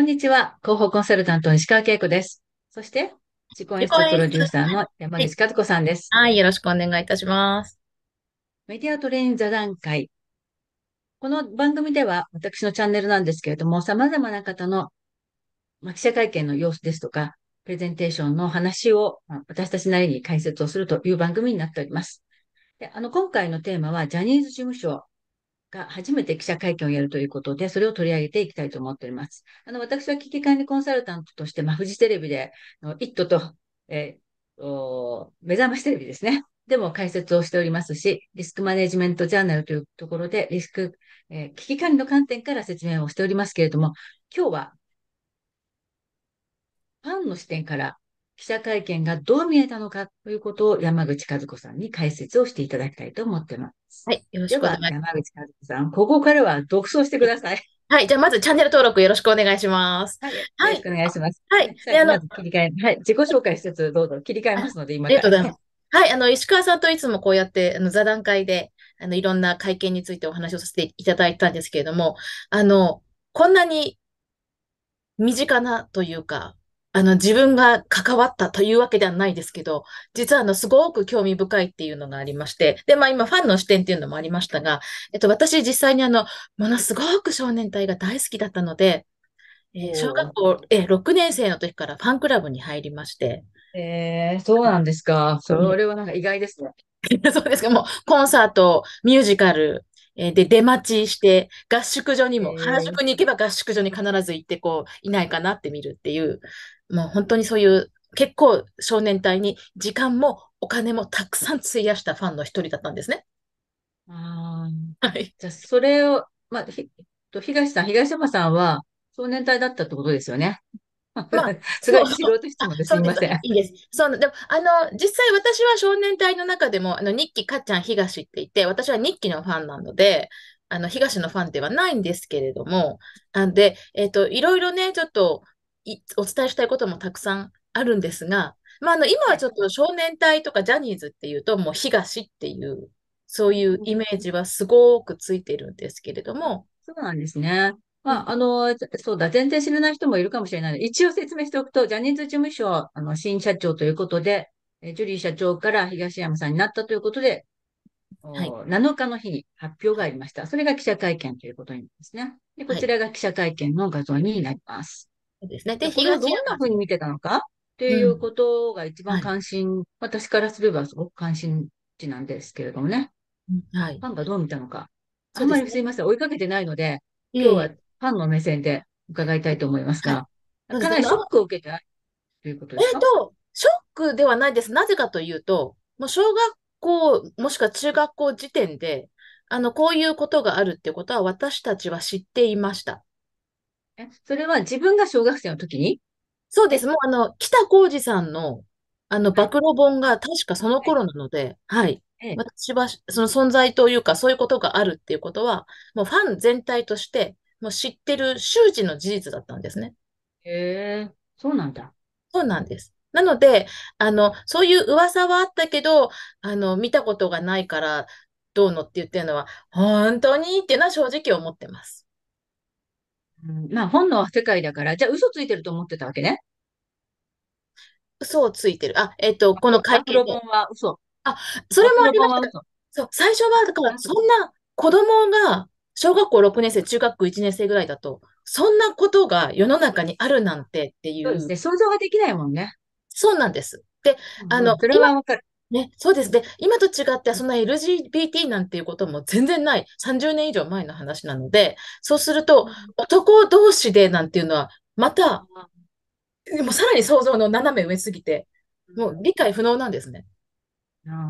こんにちは。広報コンサルタント石川恵子です。そして、自己演出プロデューサーの山口和子さんです。はい、よろしくお願いいたします。メディアトレイン座談会。この番組では、私のチャンネルなんですけれども、様々な方の、ま、記者会見の様子ですとか、プレゼンテーションの話を、私たちなりに解説をするという番組になっております。であの、今回のテーマは、ジャニーズ事務所が初めて記者会見をやるということで、それを取り上げていきたいと思っております。あの、私は危機管理コンサルタントとして、まあ、フジテレビで、イットと、えお目覚ましテレビですね。でも解説をしておりますし、リスクマネジメントジャーナルというところで、リスク、えー、危機管理の観点から説明をしておりますけれども、今日は、ファンの視点から記者会見がどう見えたのかということを山口和子さんに解説をしていただきたいと思ってます。はい、よろしくお願いします。山口和子さん、ここからは独走してください。はい、じゃあまずチャンネル登録よろしくお願いします。はい、よろしくお願いします。はい、はい、あの、ま、切り替え、はい、自己紹介しつつどうぞ切り替えますので、今から。ありがとうございます。はい、あの、石川さんといつもこうやって、あの、座談会で、あの、いろんな会見についてお話をさせていただいたんですけれども、あの、こんなに身近なというか、あの、自分が関わったというわけではないですけど、実はあの、すごく興味深いっていうのがありまして、で、まあ今、ファンの視点っていうのもありましたが、えっと、私実際にあの、ものすごく少年隊が大好きだったので、えー、小学校、え6年生の時からファンクラブに入りまして。えー、そうなんですか。それはなんか意外ですね。そうですか。もう、コンサート、ミュージカル、で、出待ちして、合宿所にも、原宿に行けば合宿所に必ず行って、こう、いないかなって見るっていう、まあ、本当にそういう結構少年隊に時間もお金もたくさん費やしたファンの一人だったんですね。ああ、はい。じゃそれを、まあ、ひと東さん、東山さんは少年隊だったってことですよね。まあ、すごい素人質問です。すみません。いいです。そう、でも、あの、実際私は少年隊の中でも、あの、日記かっちゃん東って言って、私は日記のファンなので、あの、東のファンではないんですけれども、なんで、えっ、ー、と、いろいろね、ちょっと、お伝えしたいこともたくさんあるんですが、まあ、あの今はちょっと少年隊とかジャニーズっていうともう東っていうそういうイメージはすごくついてるんですけれども。そうなんですね。まあ、あの、そうだ、全然知らない人もいるかもしれないので、一応説明しておくと、ジャニーズ事務所、あの、新社長ということで、えジュリー社長から東山さんになったということで、はい、7日の日に発表がありました。それが記者会見ということになりますね。でこちらが記者会見の画像になります。そうですね。で、どんなふうに見てたのかっていうことが一番関心、はい、私からすればすごく関心地なんですけれどもね。はい。ファンがどう見たのか。あんまりすいません、追いかけてないので、今日はファンの目線で伺いたいと思いますが、はい、かなりショックを受けたということですかえっ、ー、と、ショックではないです。なぜかというと、もう小学校、もしくは中学校時点で、あの、こういうことがあるってことは私たちは知っていました。それは自分が小学生の時にそうです。もうあの、北浩二さんの、あの、暴露本が確かその頃なので、はい。はい、私は、その存在というか、そういうことがあるっていうことは、もうファン全体として、もう知ってる周知の事実だったんですね。へえ、そうなんだ。そうなんです。なので、あの、そういう噂はあったけど、あの、見たことがないから、どうのって言ってるのは、本当にっていうのは正直思ってます。うん、まあ、本能は世界だから、じゃあ嘘ついてると思ってたわけね。嘘をついてる。あ、えっ、ー、と、この会見で。本は嘘。あ、それもありました。そう、最初は、だから、そんな子供が、小学校6年生、中学校1年生ぐらいだと、そんなことが世の中にあるなんてっていう。そうですね。想像ができないもんね。そうなんです。で、あの、それはわかる。ね、そうですね。今と違って、そんな LGBT なんていうことも全然ない。30年以上前の話なので、そうすると、男同士でなんていうのは、また、でもさらに想像の斜め上すぎて、もう理解不能なんですね。な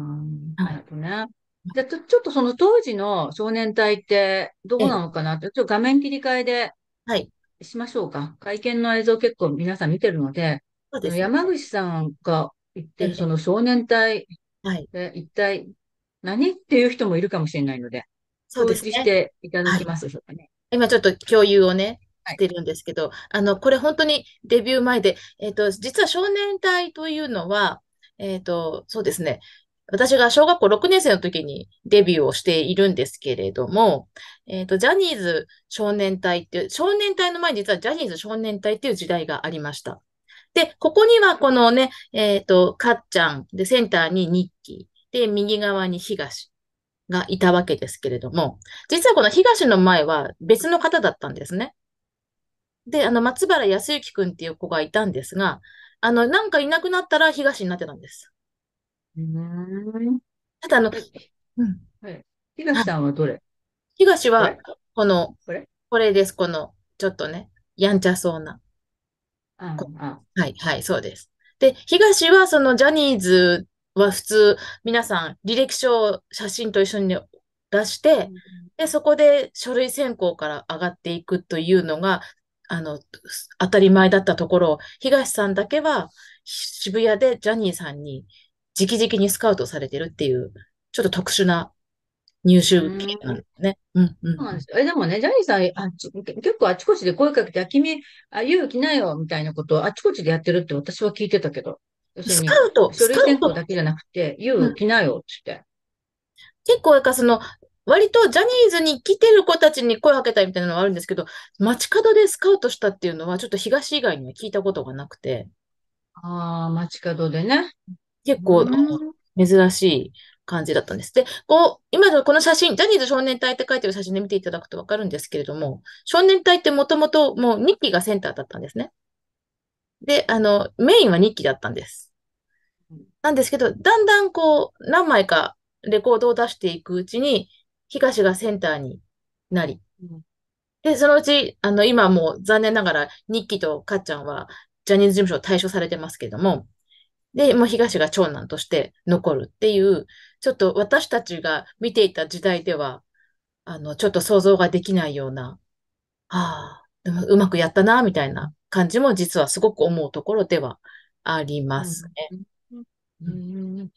るほどね。じゃちょっとその当時の少年隊ってどうなのかなって、ちょっと画面切り替えで、はい。しましょうか。会見の映像結構皆さん見てるので、そうでね、山口さんが言って、その少年隊で一体何っていう人もいるかもしれないので、そうですね。していただきますでしょうかね。今ちょっと共有をね、してるんですけど、はい、あの、これ本当にデビュー前で、えっ、ー、と、実は少年隊というのは、えっ、ー、と、そうですね。私が小学校6年生の時にデビューをしているんですけれども、えっ、ー、と、ジャニーズ少年隊っていう、少年隊の前に実はジャニーズ少年隊っていう時代がありました。で、ここにはこのね、えっ、ー、と、かっちゃん、で、センターに日記、で、右側に東がいたわけですけれども、実はこの東の前は別の方だったんですね。で、あの、松原康之くんっていう子がいたんですが、あの、なんかいなくなったら東になってたんです。ただ、あの、うん。はい、東さんはどれ東は、この、これこれです。この、ちょっとね、やんちゃそうな。はい、はい、そうです。で、東はそのジャニーズは普通、皆さん履歴書を写真と一緒に出して、で、そこで書類選考から上がっていくというのが、あの、当たり前だったところを、東さんだけは渋谷でジャニーさんに直々にスカウトされてるっていう、ちょっと特殊な入手期限でね。うん、そうなんですよ。え、でもね、ジャニーさん、あ結構あちこちで声かけて、あ、君、あ、勇気ないよ、みたいなことをあちこちでやってるって私は聞いてたけど。スカウト書類選考だけじゃなくて、勇気ないよ、って、結構、なんかその、割とジャニーズに来てる子たちに声かけたいみたいなのはあるんですけど、街角でスカウトしたっていうのは、ちょっと東以外には聞いたことがなくて。ああ、街角でね。結構、珍しい感じだったんです。で、こう、今のこの写真、ジャニーズ少年隊って書いてる写真で見ていただくとわかるんですけれども、少年隊ってもともともう2期がセンターだったんですね。で、あの、メインは2期だったんです。なんですけど、だんだんこう、何枚かレコードを出していくうちに、東がセンターになり、で、そのうち、あの、今もう残念ながら、日記とかっちゃんは、ジャニーズ事務所を退所されてますけれども、で、もう東が長男として残るっていう、ちょっと私たちが見ていた時代では、あの、ちょっと想像ができないような、ああ、でもうまくやったな、みたいな感じも実はすごく思うところではありますね。うん、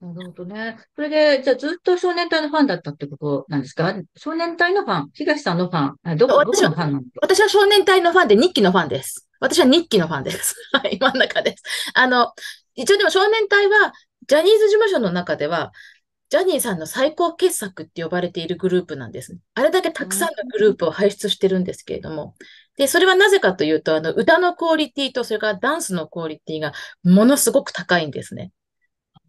うんなるほどね。それで、じゃあずっと少年隊のファンだったってことなんですか少年隊のファン東さんのファンどこ私はファンなんですか私は少年隊のファンで日記のファンです。私は日記のファンです。はい、真ん中です。あの、一応でも少年隊はジャニーズ事務所の中では、ジャニーさんの最高傑作って呼ばれているグループなんです、ね。あれだけたくさんのグループを輩出してるんですけれども。で、それはなぜかというと、あの、歌のクオリティと、それからダンスのクオリティがものすごく高いんですね。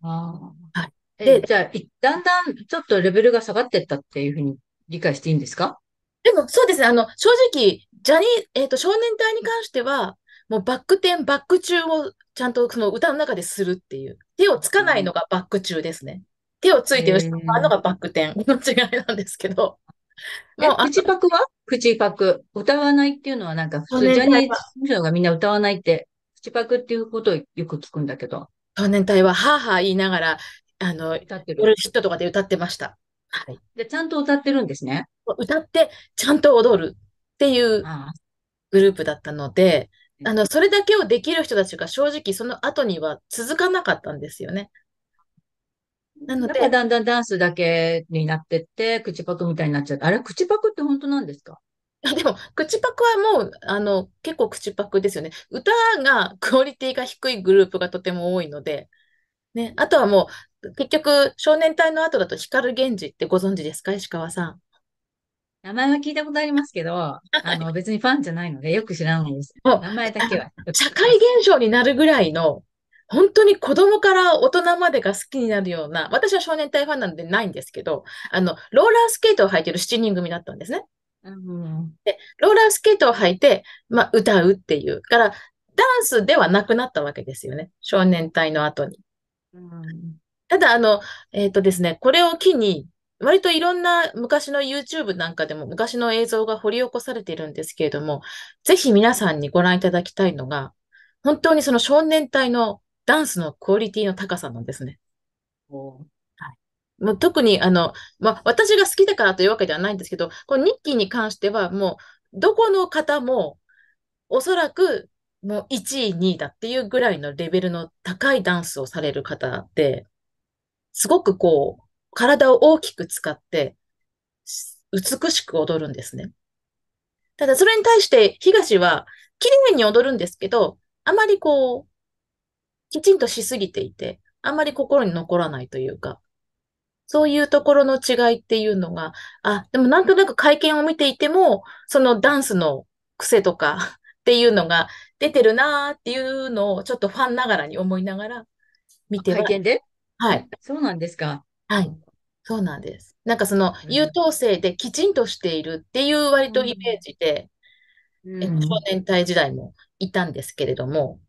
ああ。はい。で、じゃあ、だんだんちょっとレベルが下がってったっていうふうに理解していいんですかでも、そうですね。あの、正直、ジャニー、えっ、ー、と、少年隊に関しては、もうバック転、バック中をちゃんとその歌の中でするっていう。手をつかないのがバック中ですね。手をついて後ろのがバック点の 違いなんですけど。もう口パクは口パク。歌わないっていうのはなんか普通、ジャニーズ事務所がみんな歌わないって、口パクっていうことをよく聞くんだけど。少年隊は、はあはあ言いながら、あの、歌ってる。ヒットとかで歌ってました。はい。で、ちゃんと歌ってるんですね。歌って、ちゃんと踊るっていうグループだったので、あの、それだけをできる人たちが正直その後には続かなかったんですよね。なので。だんだんダンスだけになってって、口パクみたいになっちゃって。あれ、口パクって本当なんですかでも、口パクはもう、あの、結構口パクですよね。歌がクオリティが低いグループがとても多いので、ね。あとはもう、結局、少年隊の後だと光源氏ってご存知ですか石川さん。名前は聞いたことありますけど、あの、別にファンじゃないので、よく知らないです。名前だけは。社会現象になるぐらいの、本当に子供から大人までが好きになるような、私は少年隊ファンなんでないんですけど、あの、ローラースケートを履いてる7人組だったんですね。うん、でローラースケートを履いて、まあ、歌うっていう。から、ダンスではなくなったわけですよね。少年隊の後に。うん、ただ、あの、えっ、ー、とですね、これを機に、割といろんな昔の YouTube なんかでも昔の映像が掘り起こされているんですけれども、ぜひ皆さんにご覧いただきたいのが、本当にその少年隊のダンスのクオリティの高さなんですね。はい、もう特にあの、まあ、私が好きだからというわけではないんですけど、この日記に関してはもうどこの方もおそらくもう1位、2位だっていうぐらいのレベルの高いダンスをされる方で、すごくこう、体を大きく使って、美しく踊るんですね。ただ、それに対して、東は、綺麗に踊るんですけど、あまりこう、きちんとしすぎていて、あまり心に残らないというか、そういうところの違いっていうのが、あ、でもなんとなく会見を見ていても、そのダンスの癖とか っていうのが出てるなーっていうのをちょっとファンながらに思いながら見ては会見ではい。そうなんですか。はい。そうなんです。なんかその優等生できちんとしているっていう割とイメージで、えっと、少年隊時代もいたんですけれども、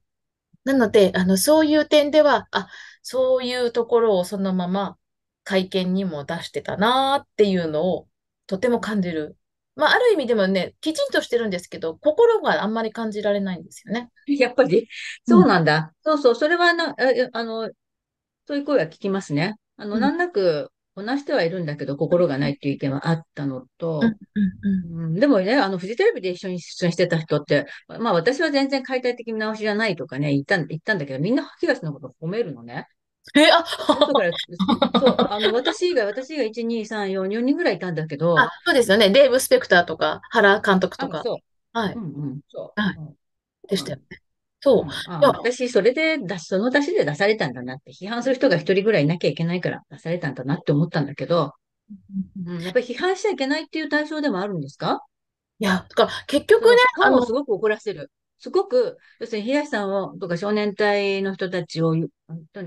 なので、あの、そういう点では、あ、そういうところをそのまま会見にも出してたなっていうのをとても感じる。まあ、ある意味でもね、きちんとしてるんですけど、心があんまり感じられないんですよね。やっぱり、そうん。なんだ。そうそう、それはな、あ、あの、そういう声は聞きますね。あの、難なくこなしてはいるんだけど、心がないっていう意見はあったのと、でもね、あの、フジテレビで一緒に出演してた人って、まあ私は全然解体的見直しじゃないとかね、言った言ったんだけど、みんな東のこと褒めるのね。え、あ そう、あの、私以外、私以外、1、2、3、4、4人ぐらいいたんだけど。あ、そうですよね。デーブ・スペクターとか、原監督とか。そう。はい。うんうん、そう。はい。でしたよね。そう。私、それで出し、その出しで出されたんだなって、批判する人が一人ぐらいいなきゃいけないから出されたんだなって思ったんだけど、うん、やっぱり批判しちゃいけないっていう対象でもあるんですかいや、だから結局ね、あの、すごく怒らせる。すごく、要するに東さんを、とか少年隊の人たちを、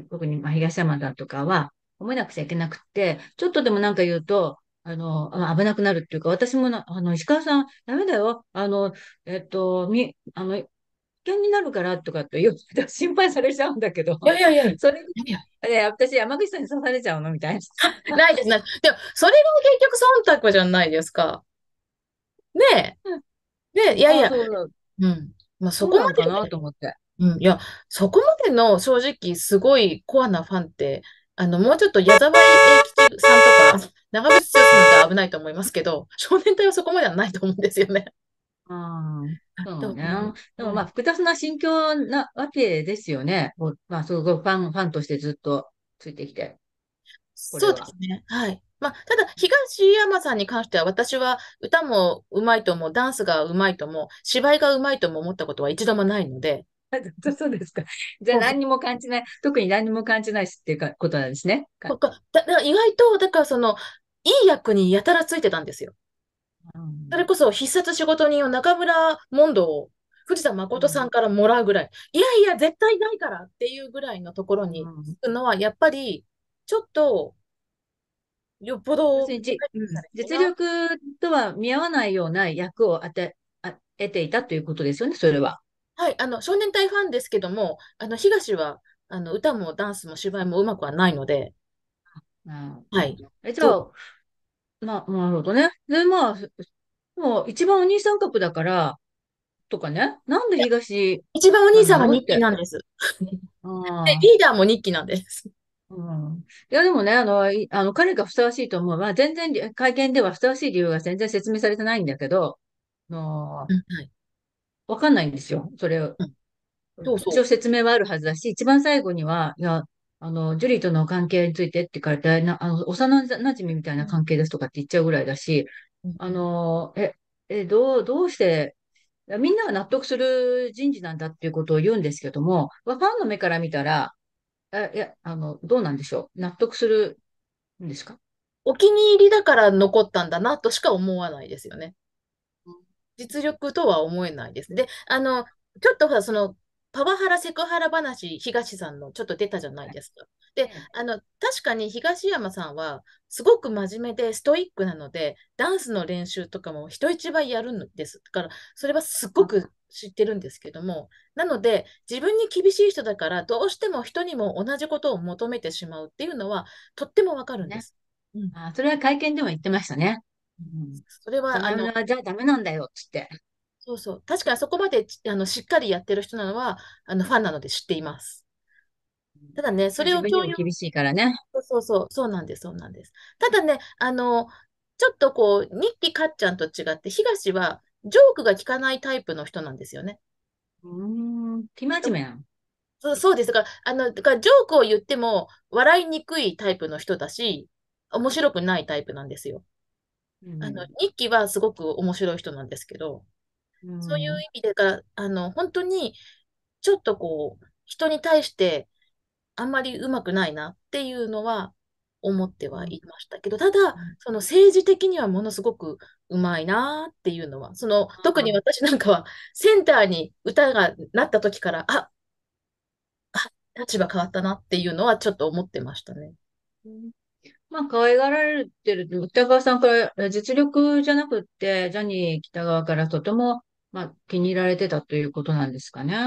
特に東山だとかは、思えなくちゃいけなくて、ちょっとでもなんか言うと、あの、危なくなるっていうか、私もあの、石川さん、ダメだよ。あの、えっと、み、あの、険になるからとかって言う心配されちゃうんだけど。いやいやいや、それいやで私山口さんに刺されちゃうのみたいな。ないです、なでも、それが結局忖度じゃないですか。ねえ。ねえ、いやいや、ううん。まあ、そこまで、ね。かなと思って。うん、いや、そこまでの正直、すごいコアなファンって、あの、もうちょっと矢沢永吉さんとか、長渕剛さんって危ないと思いますけど、少年隊はそこまではないと思うんですよね。ああ、そうね。でもまあ複雑な心境なわけですよね。こうまあすごいファン、ファンとしてずっとついてきて。そうですね。はい。まあ、ただ、東山さんに関しては、私は歌もうまいとも、ダンスがうまいとも、芝居がうまいとも思ったことは一度もないので、とそうですか。じゃあ何にも感じない。特に何にも感じないしっていうかことなんですね。だだ意外と、だからその、いい役にやたらついてたんですよ。うん、それこそ必殺仕事人を中村ンドを藤田誠さんからもらうぐらい、いやいや、絶対ないからっていうぐらいのところに行くのは、やっぱり、ちょっと、よっぽど、うん、実力とは見合わないような役を当て、あ得ていたということですよね、それは。はい、あの、少年隊ファンですけども、あの、東は、あの、歌もダンスも芝居もうまくはないので、うん、はい。え、じゃあ、まあ、なるほどね。で、まあ、もう一番お兄さん格だから、とかね。なんで東。一番お兄さんは日記なんです。あ でリーダーも日記なんです。うん、いや、でもね、あの、あの彼がふさわしいと思う。まあ、全然、会見ではふさわしい理由が全然説明されてないんだけど、の、はい、わかんないんですよ。それを。うん、そうそう一応説明はあるはずだし、一番最後には、いや、あの、ジュリーとの関係についてって言われて、あの、幼馴染みたいな関係ですとかって言っちゃうぐらいだし、あの、え、え、どう、どうして、みんなが納得する人事なんだっていうことを言うんですけども、ファンの目から見たら、え、いや、あの、どうなんでしょう。納得するんですかお気に入りだから残ったんだなとしか思わないですよね。実力とは思えないです。で、あの、ちょっとそのパワハラ、セクハラ話、東さんのちょっと出たじゃないですか。で、あの、確かに東山さんは、すごく真面目でストイックなので、ダンスの練習とかも人一倍やるんです。だから、それはすっごく知ってるんですけども、なので、自分に厳しい人だから、どうしても人にも同じことを求めてしまうっていうのは、とってもわかるんです。ね、うん、あそれは会見でも言ってましたね。うん、それは、あの、じゃあダメなんだよっって。そうそう。確かにそこまであのしっかりやってる人なのは、あのファンなので知っています。ただね、それを共有。厳しいからね。そうそうそう、そうなんです、そうなんです。ただね、あの、ちょっとこう、日記かっちゃんと違って、東はジョークが効かないタイプの人なんですよね。うーん、気真面目そうそうです。だから、あの、だからジョークを言っても笑いにくいタイプの人だし、面白くないタイプなんですよ。うん、あの、日記はすごく面白い人なんですけど。そういう意味でかあの、本当に、ちょっとこう、人に対して、あんまりうまくないなっていうのは思ってはいましたけど、ただ、その政治的にはものすごくうまいなっていうのは、その、特に私なんかは、センターに歌がなった時から、ああ立場変わったなっていうのはちょっと思ってましたね。うんまあ、可愛がられてる、歌川さんから、実力じゃなくって、ジャニー北川からとてもまあ、気に入られてたということなんですかね。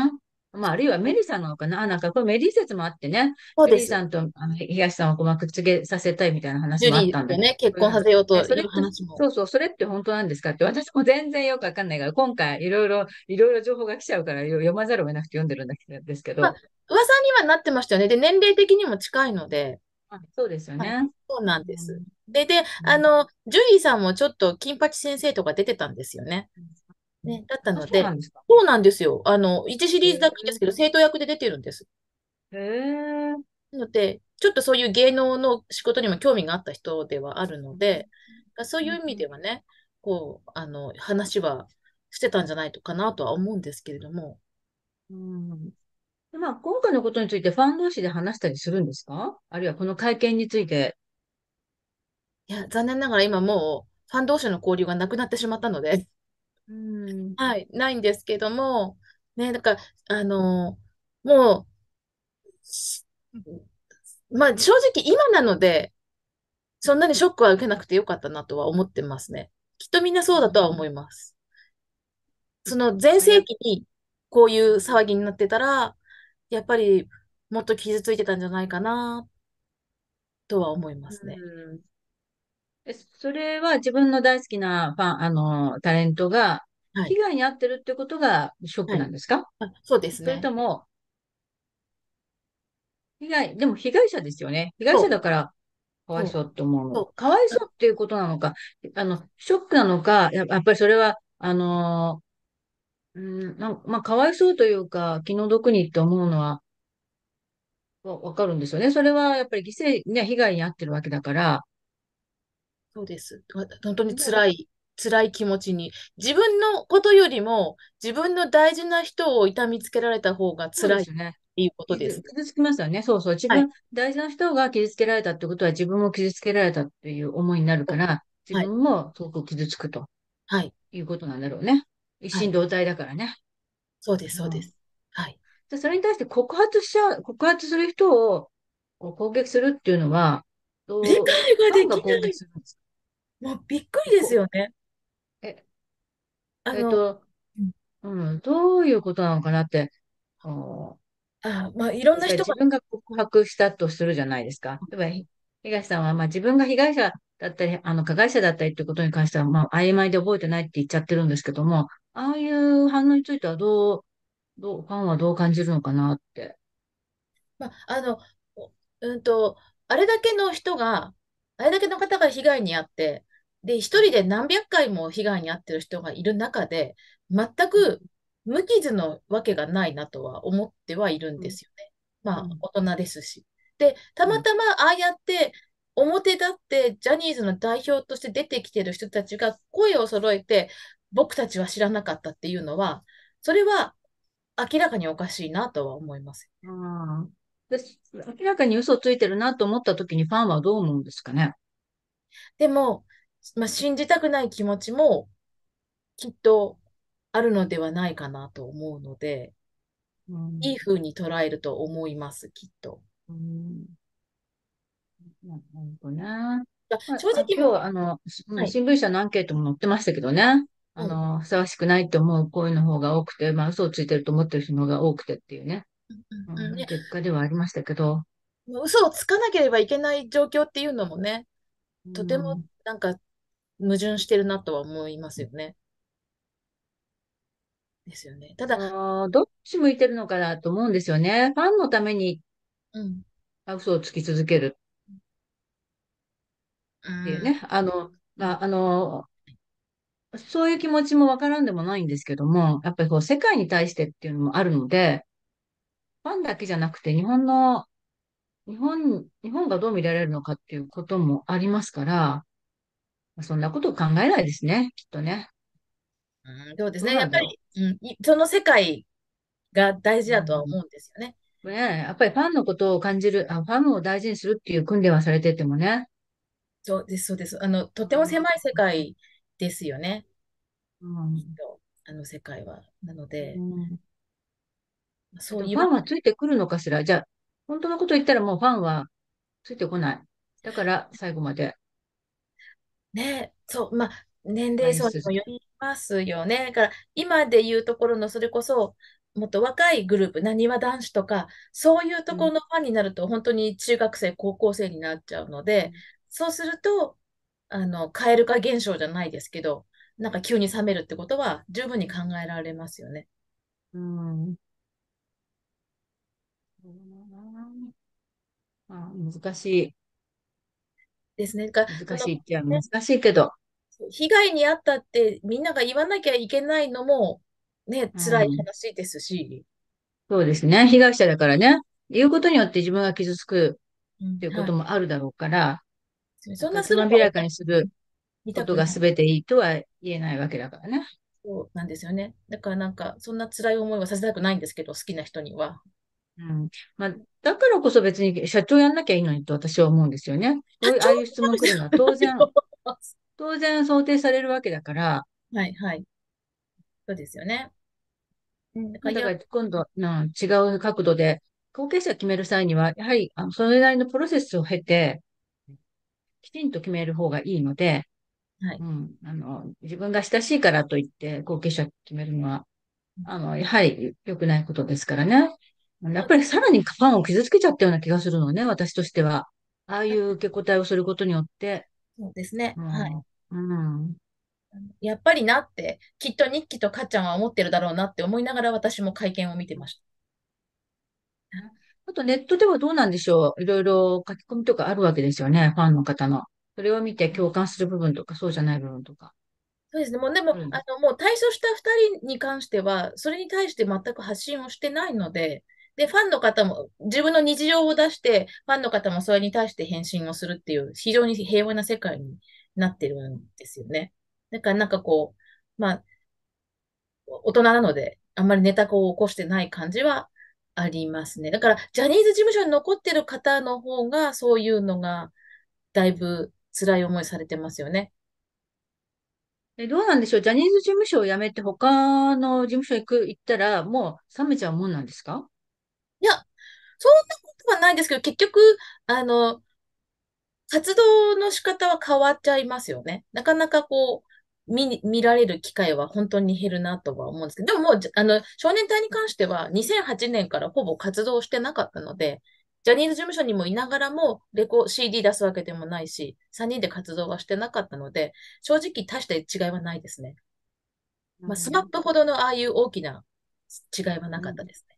まあ、あるいはメリーさんなのかな。なんか、これメリー説もあってね。メリーさんとあの東さんをこうくっつけさせたいみたいな話もあったんで。ね、結婚させようとそれそうそう、それって本当なんですかって、私も全然よくわかんないから、今回いろいろ、いろいろ情報が来ちゃうから読まざるを得なくて読んでるんですけど。まあ、噂にはなってましたよね。で、年齢的にも近いので。そうですよね、はい。そうなんです。で、で、あの、ジュリーさんもちょっと金八先生とか出てたんですよね。ね、だったので、そうなんですよ。あの、1シリーズだけですけど、生徒役で出てるんです。へえ。なので、ちょっとそういう芸能の仕事にも興味があった人ではあるので、そういう意味ではね、こう、あの、話はしてたんじゃないかなとは思うんですけれども。うん。まあ、今回のことについてファン同士で話したりするんですかあるいはこの会見について。いや、残念ながら今もう、ファン同士の交流がなくなってしまったので。うん、はい、ないんですけども、ね、だから、あの、もう、まあ正直今なので、そんなにショックは受けなくてよかったなとは思ってますね。きっとみんなそうだとは思います。その全盛期にこういう騒ぎになってたら、やっぱりもっと傷ついてたんじゃないかなとは思いますね。うんそれは自分の大好きなファン、あの、タレントが、被害に遭ってるってことがショックなんですか、はいはい、そうですね。それとも、被害、でも被害者ですよね。被害者だから、かわいそうって思うの。かわいそうっていうことなのか、あの、ショックなのか、やっぱりそれは、あのー、うんなんまあ、かわいそうというか、気の毒にって思うのは、わかるんですよね。それはやっぱり犠牲、ね、被害に遭ってるわけだから、そうです。本当に辛い、辛い気持ちに。自分のことよりも、自分の大事な人を痛みつけられた方が辛い。そね。いうことです。傷つきますよね。そうそう。自分、はい、大事な人が傷つけられたってことは、自分も傷つけられたっていう思いになるから、自分もすごく傷つくと。はい。いうことなんだろうね。一心同体だからね。はい、そうです、そうです。はい。ゃそれに対して告発しちゃう、告発する人を攻撃するっていうのは、どう理解ができない。攻撃するんですまあ、びっくりですよね。え、あえっの、と、うんどういうことなのかなって、あのあ、まあ、いろんな例えば人自が、分が告白したとするじゃないですか。例えば、東さんは、まあ、自分が被害者だったり、あの、加害者だったりってことに関しては、まあ、曖昧で覚えてないって言っちゃってるんですけども、ああいう反応についてはどう、どう、ファンはどう感じるのかなって。まあ、あの、うんと、あれだけの人が、あれだけの方が被害に遭って、で、一人で何百回も被害に遭ってる人がいる中で、全く無傷のわけがないなとは思ってはいるんですよね。まあ、大人ですし。で、たまたまああやって表立ってジャニーズの代表として出てきてる人たちが声を揃えて、僕たちは知らなかったっていうのは、それは明らかにおかしいなとは思います。うんで明らかに嘘ついてるなと思った時にファンはどう思うんですかねでも、まあ、信じたくない気持ちもきっとあるのではないかなと思うので、うん、いいうに捉えると思います、きっと。うん、なね。正直今日あの、はい、新聞社のアンケートも載ってましたけどね、あの、ふさわしくないと思う声の方が多くて、まあ、嘘をついてると思ってる人の方が多くてっていうね、うんね、結果ではありましたけど。嘘をつかなければいけない状況っていうのもね、とてもなんか矛盾してるなとは思いますよね。ですよね。ただ、あどっち向いてるのかなと思うんですよね。ファンのために、うん。嘘をつき続ける。っていうね。うん、あの、まあ、あの、そういう気持ちもわからんでもないんですけども、やっぱりこう、世界に対してっていうのもあるので、ファンだけじゃなくて、日本の、日本、日本がどう見られるのかっていうこともありますから、そんなことを考えないですね、きっとね。うん、そうですね。やっぱり、うん、その世界が大事だとは思うんですよね。ねやっぱりファンのことを感じるあ、ファンを大事にするっていう訓練はされててもね。そうです、そうです。あの、とても狭い世界ですよね。うん、あの世界は。なので、うん、そういう。ファンはついてくるのかしら。じゃあ、本当のこと言ったらもうファンはついてこない。だから、最後までね、そう、まあ、年齢層にもよりますよね。だから、今でいうところの、それこそ、もっと若いグループ、なにわ男子とか、そういうところのファンになると、本当に中学生、高校生になっちゃうので、そうすると、あの、蛙化現象じゃないですけど、なんか急に冷めるってことは、十分に考えられますよね。うん。あ、難しい。ですね。難しいっちゃ難しいけど。被害に遭ったってみんなが言わなきゃいけないのもね、辛い話ですし、うん。そうですね。被害者だからね。言うことによって自分が傷つくっていうこともあるだろうから、うんはい、そんなすぐ明らかにすることが全ていいとは言えないわけだからね。そうなんですよね。だからなんか、そんな辛い思いはさせたくないんですけど、好きな人には。うん。まあ、だからこそ別に社長やんなきゃいいのにと私は思うんですよね。こういう、ああいう質問来るのは当然、当然想定されるわけだから。はいはい。そうですよね。だから今度、う違う角度で、後継者を決める際には、やはりあのそれなりのプロセスを経て、きちんと決める方がいいので、はいうん、あの自分が親しいからといって後継者決めるのは、あのやはり良くないことですからね。やっぱりさらにファンを傷つけちゃったような気がするのね、私としては。ああいう受け答えをすることによって。そうですね。うん、はい。うん。やっぱりなって、きっと日記とかっちゃんは思ってるだろうなって思いながら私も会見を見てました。あとネットではどうなんでしょういろいろ書き込みとかあるわけですよね、ファンの方の。それを見て共感する部分とか、そうじゃない部分とか。そうですね。もうでも、うん、あのもう退所した2人に関しては、それに対して全く発信をしてないので、で、ファンの方も、自分の日常を出して、ファンの方もそれに対して返信をするっていう、非常に平和な世界になってるんですよね。だからなんかこう、まあ、大人なので、あんまりネタを起こしてない感じはありますね。だから、ジャニーズ事務所に残ってる方の方が、そういうのが、だいぶ辛い思いされてますよね。え、どうなんでしょうジャニーズ事務所を辞めて他の事務所行く、行ったら、もう冷めちゃうもんなんですかそんなことはないんですけど、結局、あの、活動の仕方は変わっちゃいますよね。なかなかこう、見、見られる機会は本当に減るなとは思うんですけど、でももう、あの、少年隊に関しては2008年からほぼ活動してなかったので、ジャニーズ事務所にもいながらも、レコ、CD 出すわけでもないし、3人で活動はしてなかったので、正直大した違いはないですね。まあ、スマップほどのああいう大きな違いはなかったですね。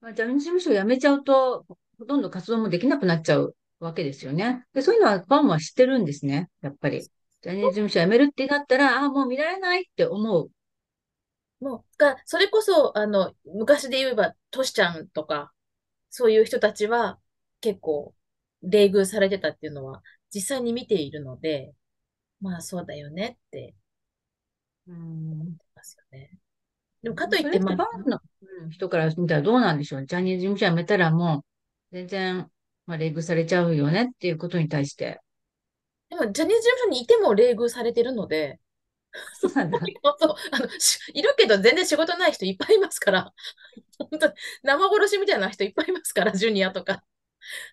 まあ、ジャニーズ事務所を辞めちゃうと、ほとんど活動もできなくなっちゃうわけですよね。でそういうのはファンは知ってるんですね、やっぱり。ジャニーズ事務所辞めるってなったら、ああ、もう見られないって思う。もう、が、それこそ、あの、昔で言えば、トシちゃんとか、そういう人たちは、結構、冷遇されてたっていうのは、実際に見ているので、まあ、そうだよねって、うん、思ってますよね。でも、かといって、まあ、人から見たらどうなんでしょう。ジャニーズ事務所辞めたらもう、全然、まあ、冷遇されちゃうよねっていうことに対して。でも、ジャニーズ事務所にいても冷遇されてるので、そうなんだ。あのいるけど、全然仕事ない人いっぱいいますから、本当生殺しみたいな人いっぱいいますから、ジュニアとか。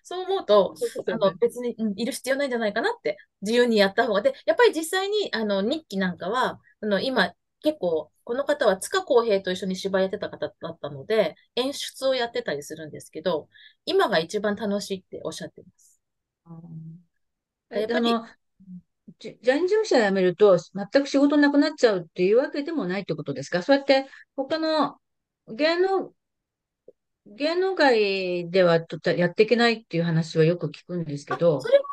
そう思うと、あの別に、うん、いる必要ないんじゃないかなって、自由にやった方が。で、やっぱり実際にあの日記なんかは、あの今、結構、この方は塚公平と一緒に芝居やってた方だったので、演出をやってたりするんですけど、今が一番楽しいっておっしゃってます。やっぱりジャニーズ事務所辞めると、全く仕事なくなっちゃうっていうわけでもないってことですかそうやって、他の芸能、芸能界ではやっていけないっていう話はよく聞くんですけど。それは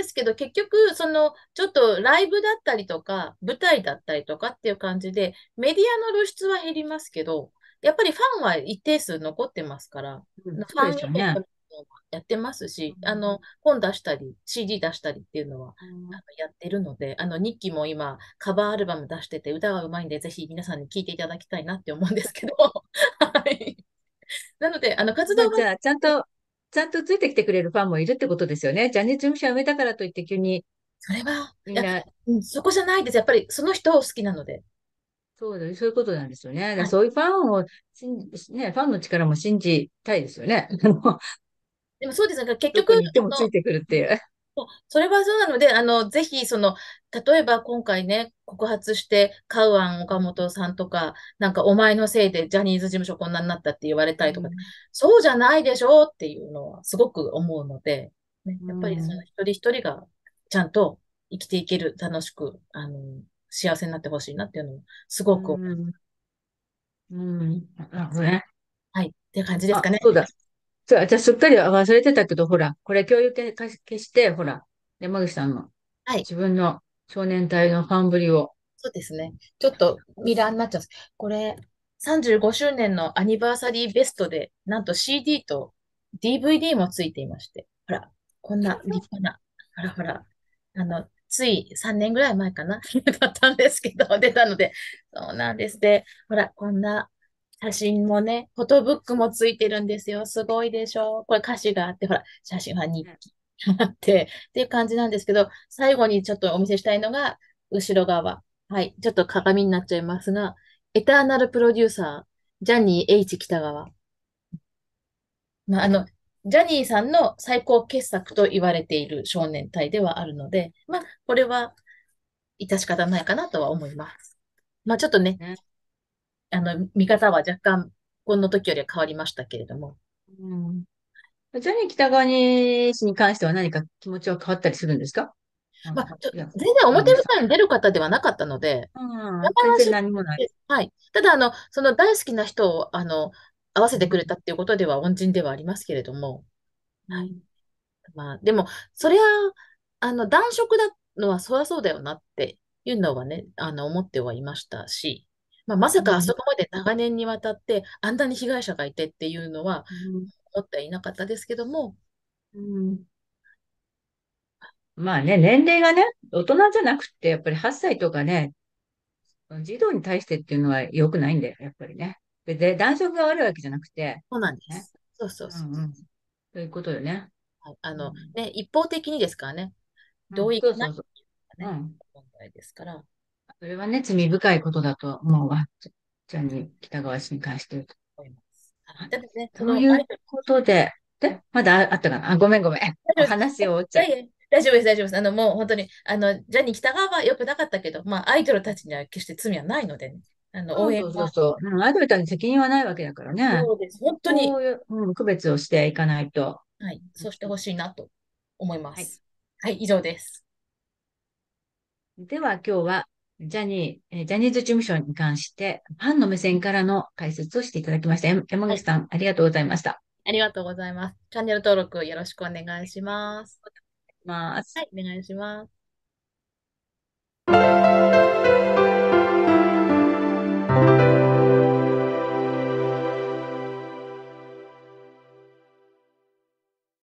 ですけど、結局、その、ちょっとライブだったりとか、舞台だったりとかっていう感じで、メディアの露出は減りますけど、やっぱりファンは一定数残ってますから、うん、ファンやってますし、うん、あの、本出したり、CD 出したりっていうのは、あのやってるので、あの、日記も今、カバーアルバム出してて、歌がうまいんで、ぜひ皆さんに聴いていただきたいなって思うんですけど、はい。なので、あの、活動が。じゃあ、ちゃんとちゃんとついてきてくれるファンもいるってことですよね。ジャニーズ事務所辞めたからといって急に。それは、みんな、そこじゃないです。やっぱりその人を好きなので。そうだ、そういうことなんですよね。そういうファンをね、ファンの力も信じたいですよね。でもそうですね。結局。ついてくるっていう。それはそうなので、あの、ぜひ、その、例えば今回ね、告発して、カウアン・岡本さんとか、なんかお前のせいでジャニーズ事務所こんなになったって言われたりとか、うん、そうじゃないでしょっていうのはすごく思うので、ね、やっぱりその一人一人がちゃんと生きていける、楽しく、あの、幸せになってほしいなっていうのもすごく思う。うん、うん、なるほどね。はい。って感じですかね。そうだ。そう、私すっかり忘れてたけど、ほら、これ共有消して、ほら、山口さんの、はい、自分の少年隊のファンぶりを。そうですね。ちょっとミラーになっちゃうんです。これ、35周年のアニバーサリーベストで、なんと CD と DVD もついていまして、ほら、こんな 立派な、ほらほら、あの、つい3年ぐらい前かな だったんですけど、出たので、そうなんです。で、ほら、こんな写真もね、フォトブックもついてるんですよ。すごいでしょこれ歌詞があって、ほら、写真は日記あって、っていう感じなんですけど、最後にちょっとお見せしたいのが、後ろ側。はい。ちょっと鏡になっちゃいますが、エターナルプロデューサー、ジャニー H 北川。まあ、あの、ジャニーさんの最高傑作と言われている少年隊ではあるので、まあ、これは、致し方ないかなとは思います。まあ、ちょっとね、あの、見方は若干、この時よりは変わりましたけれども。うん。ジャニー北川氏に関しては何か気持ちは変わったりするんですかまあ、全然表舞台に出る方ではなかったので、うん、全然何もない。はい。ただ、あの、その大好きな人を、あの、合わせてくれたっていうことでは恩人ではありますけれども、はい。まあ、でも、それは、あの、男色だのはそりゃそうだよなっていうのはね、あの、思ってはいましたし、まあ、まさかあそこまで長年にわたってあんなに被害者がいてっていうのは思ってはいなかったですけども、うん、まあね、年齢がね、大人じゃなくて、やっぱり8歳とかね、児童に対してっていうのは良くないんだよ、やっぱりね。で、男色が悪いわけじゃなくて。そうなんです。ね、そうそうそう。うんうん、ということよね。はい、うの、ね、一方的にですからね。同意がない問題ですから。それはね、罪深いことだと思うわ。ジャニー北川氏に関して言うと思います。でもね、そういうことで、で、まだあったかなあ、ごめんごめん。話を終っちゃう。大丈夫です、大丈夫です。あの、もう本当に、あの、ジャニー北川は良くなかったけど、まあ、アイドルたちには決して罪はないので、ね、あの、応援そうそうそう。アイドルたちに責任はないわけだからね。そうです。本当に。そういう、うん、区別をしていかないと。はい。そうしてほしいなと思います。はい、はい、以上です。では、今日はジャニー、ジャニーズ事務所に関して、ファンの目線からの解説をしていただきました。山口さん、はい、ありがとうございました。ありがとうございます。チャンネル登録よろしくお願いします。はい、お願いします。